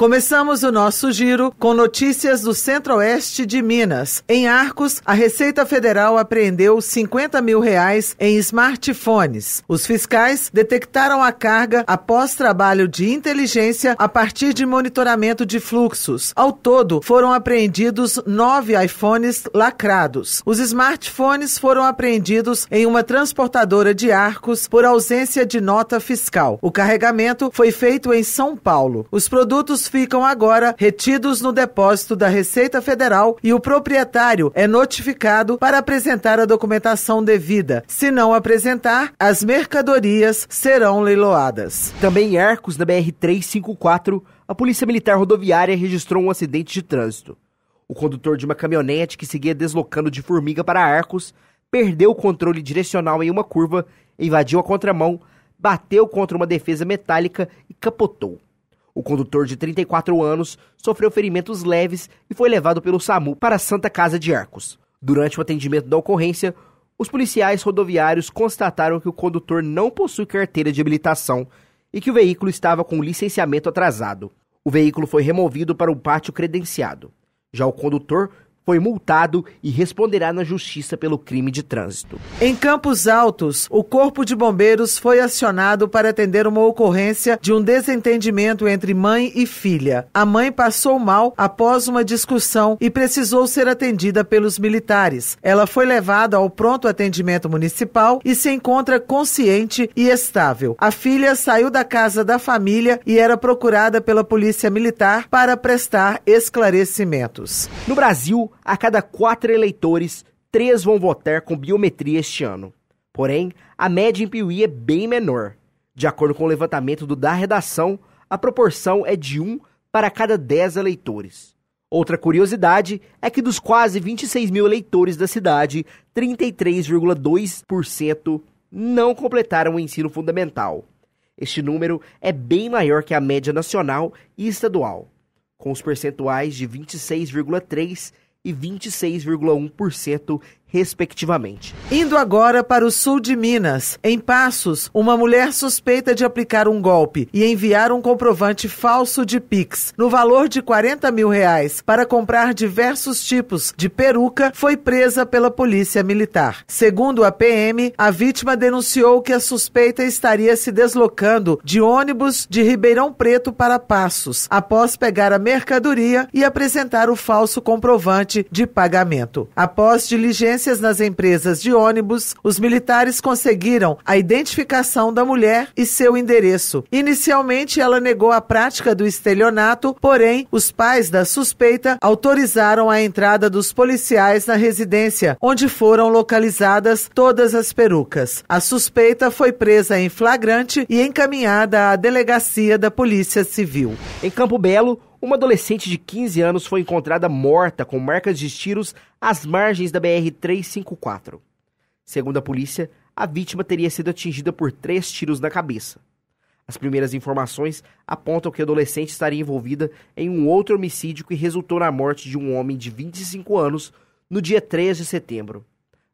Começamos o nosso giro com notícias do centro-oeste de Minas. Em Arcos, a Receita Federal apreendeu 50 mil reais em smartphones. Os fiscais detectaram a carga após trabalho de inteligência a partir de monitoramento de fluxos. Ao todo, foram apreendidos nove iPhones lacrados. Os smartphones foram apreendidos em uma transportadora de Arcos por ausência de nota fiscal. O carregamento foi feito em São Paulo. Os produtos ficam agora retidos no depósito da Receita Federal e o proprietário é notificado para apresentar a documentação devida. Se não apresentar, as mercadorias serão leiloadas. Também em Arcos, na BR-354, a Polícia Militar Rodoviária registrou um acidente de trânsito. O condutor de uma caminhonete que seguia deslocando de Formiga para Arcos perdeu o controle direcional em uma curva, invadiu a contramão, bateu contra uma defesa metálica e capotou. O condutor de 34 anos sofreu ferimentos leves e foi levado pelo SAMU para a Santa Casa de Arcos. Durante o atendimento da ocorrência, os policiais rodoviários constataram que o condutor não possui carteira de habilitação e que o veículo estava com licenciamento atrasado. O veículo foi removido para um pátio credenciado. Já o condutor foi multado e responderá na justiça pelo crime de trânsito. Em Campos Altos, o Corpo de Bombeiros foi acionado para atender uma ocorrência de um desentendimento entre mãe e filha. A mãe passou mal após uma discussão e precisou ser atendida pelos militares. Ela foi levada ao pronto atendimento municipal e se encontra consciente e estável. A filha saiu da casa da família e era procurada pela polícia militar para prestar esclarecimentos. No Brasil, a cada quatro eleitores, três vão votar com biometria este ano. Porém, a média em Piuí é bem menor. De acordo com o levantamento do Da Redação, a proporção é de um para cada dez eleitores. Outra curiosidade é que dos quase 26 mil eleitores da cidade, 33,2% não completaram o ensino fundamental. Este número é bem maior que a média nacional e estadual, com os percentuais de 26,3% e 26,1% respectivamente. Indo agora para o sul de Minas, em Passos, uma mulher suspeita de aplicar um golpe e enviar um comprovante falso de Pix no valor de 40 mil reais para comprar diversos tipos de peruca foi presa pela polícia militar. Segundo a PM, a vítima denunciou que a suspeita estaria se deslocando de ônibus de Ribeirão Preto para Passos após pegar a mercadoria e apresentar o falso comprovante de pagamento. Após diligência ocorrências nas empresas de ônibus, os militares conseguiram a identificação da mulher e seu endereço. Inicialmente, ela negou a prática do estelionato, porém, os pais da suspeita autorizaram a entrada dos policiais na residência, onde foram localizadas todas as perucas. A suspeita foi presa em flagrante e encaminhada à delegacia da Polícia Civil. Em Campo Belo, uma adolescente de 15 anos foi encontrada morta com marcas de tiros às margens da BR-354. Segundo a polícia, a vítima teria sido atingida por três tiros na cabeça. As primeiras informações apontam que a adolescente estaria envolvida em um outro homicídio que resultou na morte de um homem de 25 anos no dia 3 de setembro.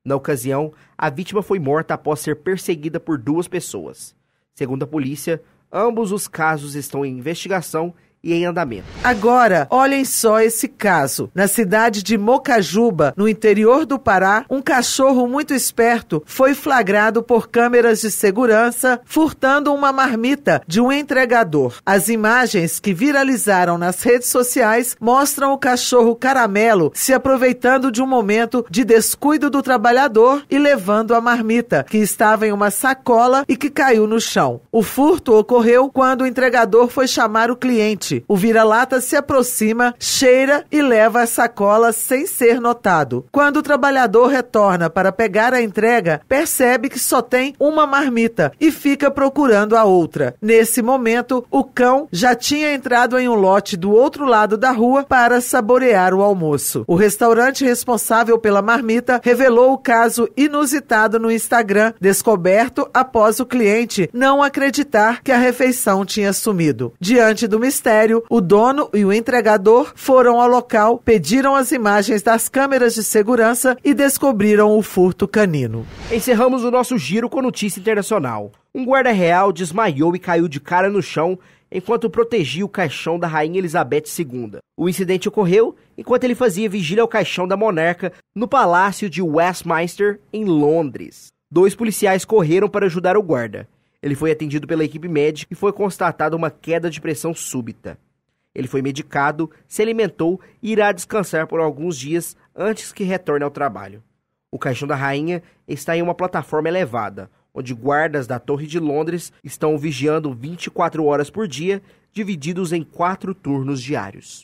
Na ocasião, a vítima foi morta após ser perseguida por duas pessoas. Segundo a polícia, ambos os casos estão em investigação e em andamento. Agora, olhem só esse caso. Na cidade de Mocajuba, no interior do Pará, um cachorro muito esperto foi flagrado por câmeras de segurança furtando uma marmita de um entregador. As imagens que viralizaram nas redes sociais mostram o cachorro caramelo se aproveitando de um momento de descuido do trabalhador e levando a marmita, que estava em uma sacola e que caiu no chão. O furto ocorreu quando o entregador foi chamar o cliente o vira-lata se aproxima, cheira e leva a sacola sem ser notado. Quando o trabalhador retorna para pegar a entrega, percebe que só tem uma marmita e fica procurando a outra. Nesse momento, o cão já tinha entrado em um lote do outro lado da rua para saborear o almoço. O restaurante responsável pela marmita revelou o caso inusitado no Instagram, descoberto após o cliente não acreditar que a refeição tinha sumido. Diante do mistério, o dono e o entregador foram ao local, pediram as imagens das câmeras de segurança e descobriram o furto canino. Encerramos o nosso giro com notícia internacional. Um guarda real desmaiou e caiu de cara no chão enquanto protegia o caixão da Rainha Elizabeth II. O incidente ocorreu enquanto ele fazia vigília ao caixão da monarca no Palácio de Westminster, em Londres. Dois policiais correram para ajudar o guarda. Ele foi atendido pela equipe médica e foi constatada uma queda de pressão súbita. Ele foi medicado, se alimentou e irá descansar por alguns dias antes que retorne ao trabalho. O caixão da rainha está em uma plataforma elevada, onde guardas da Torre de Londres estão vigiando 24 horas por dia, divididos em quatro turnos diários.